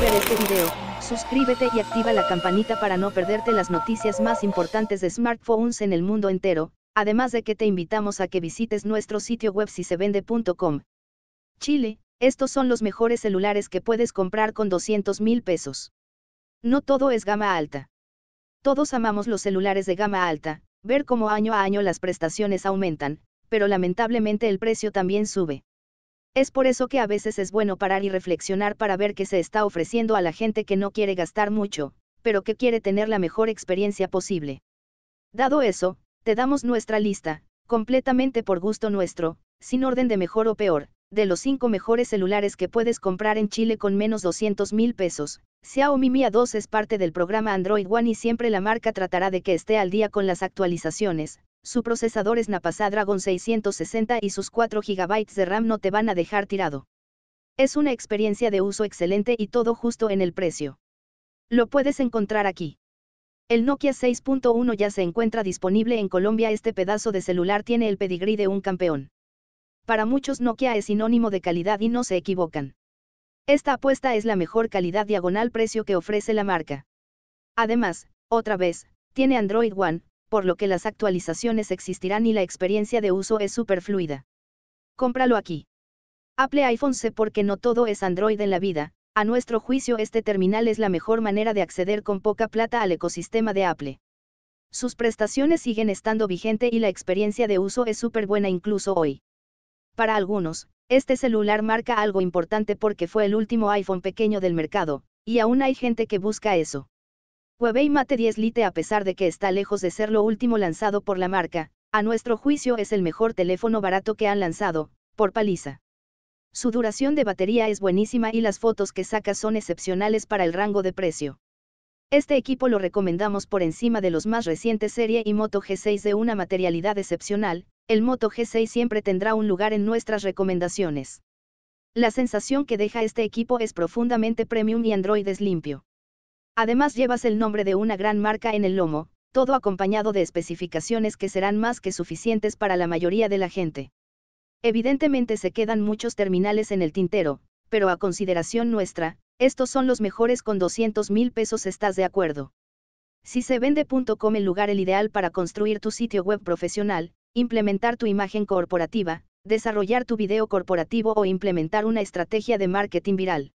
ver este video, suscríbete y activa la campanita para no perderte las noticias más importantes de smartphones en el mundo entero, además de que te invitamos a que visites nuestro sitio web si se vende.com. Chile, estos son los mejores celulares que puedes comprar con 200 mil pesos. No todo es gama alta. Todos amamos los celulares de gama alta, ver cómo año a año las prestaciones aumentan, pero lamentablemente el precio también sube. Es por eso que a veces es bueno parar y reflexionar para ver qué se está ofreciendo a la gente que no quiere gastar mucho, pero que quiere tener la mejor experiencia posible. Dado eso, te damos nuestra lista, completamente por gusto nuestro, sin orden de mejor o peor, de los 5 mejores celulares que puedes comprar en Chile con menos 200 mil pesos. Xiaomi Mi A2 es parte del programa Android One y siempre la marca tratará de que esté al día con las actualizaciones, su procesador es Napasa Dragon 660 y sus 4 GB de RAM no te van a dejar tirado. Es una experiencia de uso excelente y todo justo en el precio. Lo puedes encontrar aquí. El Nokia 6.1 ya se encuentra disponible en Colombia. Este pedazo de celular tiene el pedigrí de un campeón. Para muchos Nokia es sinónimo de calidad y no se equivocan. Esta apuesta es la mejor calidad diagonal precio que ofrece la marca. Además, otra vez, tiene Android One, por lo que las actualizaciones existirán y la experiencia de uso es súper fluida. Cómpralo aquí. Apple iPhone C porque no todo es Android en la vida, a nuestro juicio este terminal es la mejor manera de acceder con poca plata al ecosistema de Apple. Sus prestaciones siguen estando vigente y la experiencia de uso es súper buena incluso hoy. Para algunos, este celular marca algo importante porque fue el último iPhone pequeño del mercado, y aún hay gente que busca eso. Huawei Mate 10 Lite a pesar de que está lejos de ser lo último lanzado por la marca, a nuestro juicio es el mejor teléfono barato que han lanzado, por paliza. Su duración de batería es buenísima y las fotos que saca son excepcionales para el rango de precio. Este equipo lo recomendamos por encima de los más recientes serie y Moto G6 de una materialidad excepcional, el Moto G6 siempre tendrá un lugar en nuestras recomendaciones. La sensación que deja este equipo es profundamente premium y Android es limpio. Además llevas el nombre de una gran marca en el lomo, todo acompañado de especificaciones que serán más que suficientes para la mayoría de la gente. Evidentemente se quedan muchos terminales en el tintero, pero a consideración nuestra, estos son los mejores con 200 mil pesos, ¿estás de acuerdo? Si se vende.com el lugar el ideal para construir tu sitio web profesional, implementar tu imagen corporativa, desarrollar tu video corporativo o implementar una estrategia de marketing viral.